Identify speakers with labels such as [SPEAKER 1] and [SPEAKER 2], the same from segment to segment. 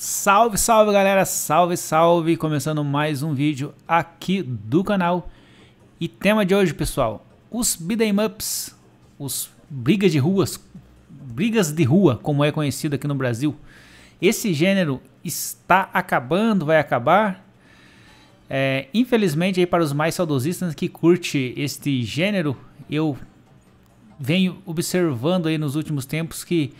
[SPEAKER 1] Salve, salve galera, salve, salve! Começando mais um vídeo aqui do canal. E tema de hoje, pessoal, os beat'em ups, os brigas de ruas, brigas de rua, como é conhecido aqui no Brasil. Esse gênero está acabando, vai acabar. É, infelizmente aí para os mais saudosistas que curte este gênero, eu venho observando aí nos últimos tempos que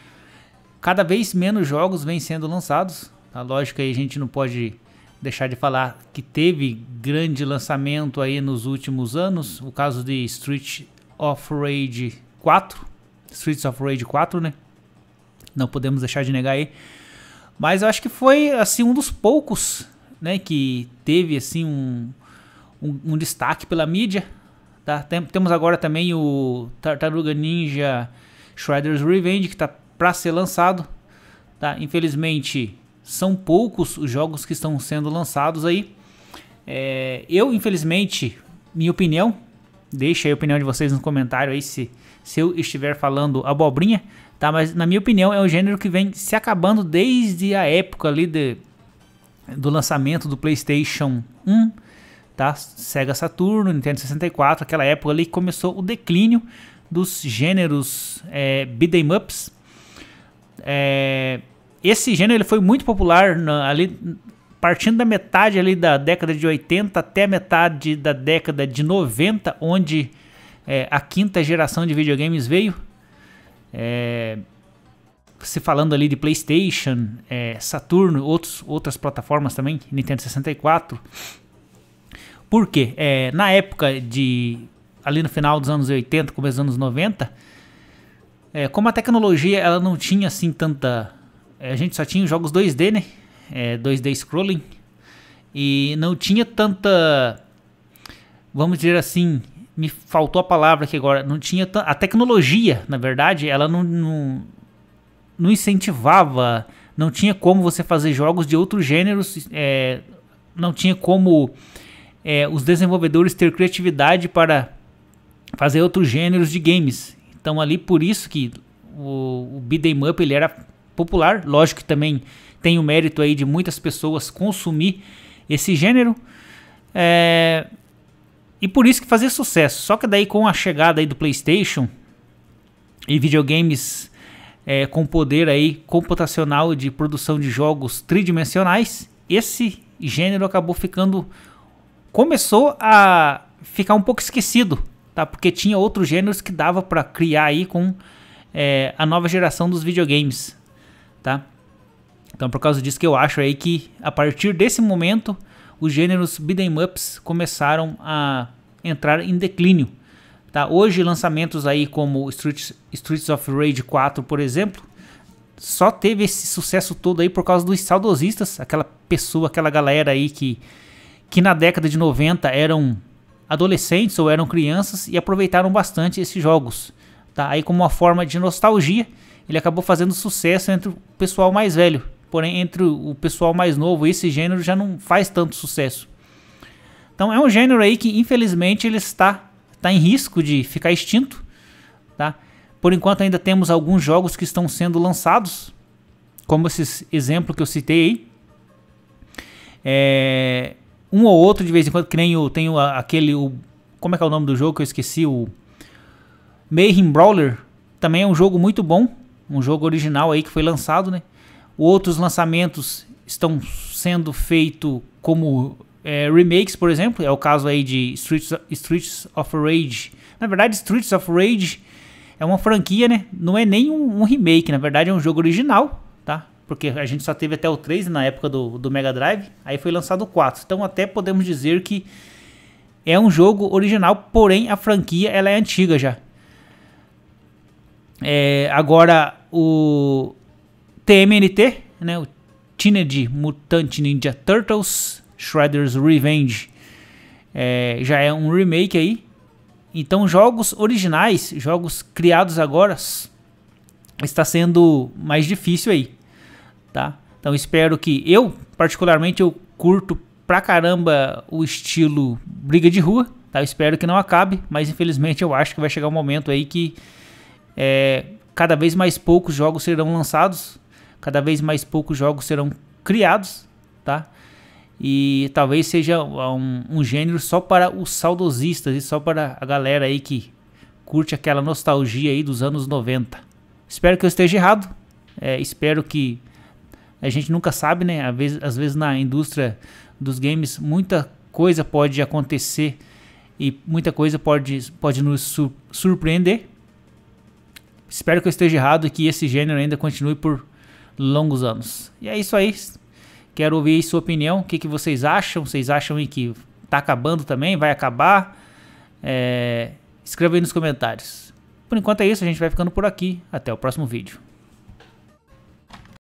[SPEAKER 1] Cada vez menos jogos vêm sendo lançados. A lógica aí a gente não pode deixar de falar que teve grande lançamento aí nos últimos anos. O caso de Street of Rage 4. Streets of Rage 4, né? Não podemos deixar de negar aí. Mas eu acho que foi assim um dos poucos, né, que teve assim um, um, um destaque pela mídia. Tá? temos agora também o Tartaruga Ninja Shredder's Revenge que está para ser lançado. Tá? Infelizmente, são poucos os jogos que estão sendo lançados aí. É, eu, infelizmente, minha opinião, deixa aí a opinião de vocês no comentário aí se, se eu estiver falando abobrinha, tá? Mas na minha opinião é um gênero que vem se acabando desde a época ali de, do lançamento do PlayStation 1, tá? Sega Saturno, Nintendo 64, aquela época ali que começou o declínio dos gêneros é, beat'em ups, é, esse gênero ele foi muito popular na, ali partindo da metade ali da década de 80 até metade da década de 90, onde é, a quinta geração de videogames veio. É, se falando ali de PlayStation, é, Saturno, outros, outras plataformas também, Nintendo 64. Por quê? É, na época de ali no final dos anos 80, começo dos anos 90, é, como a tecnologia ela não tinha assim tanta. É, a gente só tinha jogos 2D, né? É, 2D scrolling. E não tinha tanta. Vamos dizer assim. Me faltou a palavra aqui agora. Não tinha. A tecnologia, na verdade, ela não, não, não, incentivava. Não tinha como você fazer jogos de outros gêneros. É, não tinha como é, os desenvolvedores ter criatividade para fazer outros gêneros de games. Então ali por isso que o, o Beat'em Up ele era popular. Lógico que também tem o mérito aí de muitas pessoas consumir esse gênero. É... E por isso que fazia sucesso. Só que daí com a chegada aí do PlayStation e videogames é, com poder aí computacional de produção de jogos tridimensionais, esse gênero acabou ficando começou a ficar um pouco esquecido tá? Porque tinha outros gêneros que dava para criar aí com é, a nova geração dos videogames, tá? Então por causa disso que eu acho aí que a partir desse momento os gêneros beat'em ups começaram a entrar em declínio, tá? Hoje lançamentos aí como Streets, Streets of Rage 4, por exemplo, só teve esse sucesso todo aí por causa dos saudosistas, aquela pessoa, aquela galera aí que que na década de 90 eram adolescentes ou eram crianças e aproveitaram bastante esses jogos. Tá? Aí como uma forma de nostalgia, ele acabou fazendo sucesso entre o pessoal mais velho. Porém, entre o pessoal mais novo, esse gênero já não faz tanto sucesso. Então é um gênero aí que infelizmente ele está, está em risco de ficar extinto. Tá? Por enquanto ainda temos alguns jogos que estão sendo lançados, como esse exemplo que eu citei aí. É, um ou outro de vez em quando, que nem o, tem o, aquele. O, como é que é o nome do jogo que eu esqueci? O Mayhem Brawler. Também é um jogo muito bom. Um jogo original aí que foi lançado, né? Outros lançamentos estão sendo feitos como é, remakes, por exemplo. É o caso aí de Streets, Streets of Rage. Na verdade, Streets of Rage é uma franquia, né? Não é nem um, um remake, na verdade é um jogo original porque a gente só teve até o 3 na época do, do Mega Drive, aí foi lançado o 4. Então até podemos dizer que é um jogo original, porém a franquia ela é antiga já. É, agora o TMNT, né, o Teenage Mutant Ninja Turtles Shredder's Revenge, é, já é um remake aí. Então jogos originais, jogos criados agora, está sendo mais difícil aí tá? Então espero que eu, particularmente, eu curto pra caramba o estilo briga de rua, tá? Eu espero que não acabe, mas infelizmente eu acho que vai chegar um momento aí que é, cada vez mais poucos jogos serão lançados, cada vez mais poucos jogos serão criados, tá? E talvez seja um, um gênero só para os saudosistas e só para a galera aí que curte aquela nostalgia aí dos anos 90. Espero que eu esteja errado, é, espero que a gente nunca sabe, né? Às vezes, às vezes na indústria dos games, muita coisa pode acontecer e muita coisa pode, pode nos surpreender. Espero que eu esteja errado e que esse gênero ainda continue por longos anos. E é isso aí. Quero ouvir sua opinião. O que, que vocês acham? Vocês acham que tá acabando também? Vai acabar? É... Escreva aí nos comentários. Por enquanto é isso. A gente vai ficando por aqui. Até o próximo vídeo.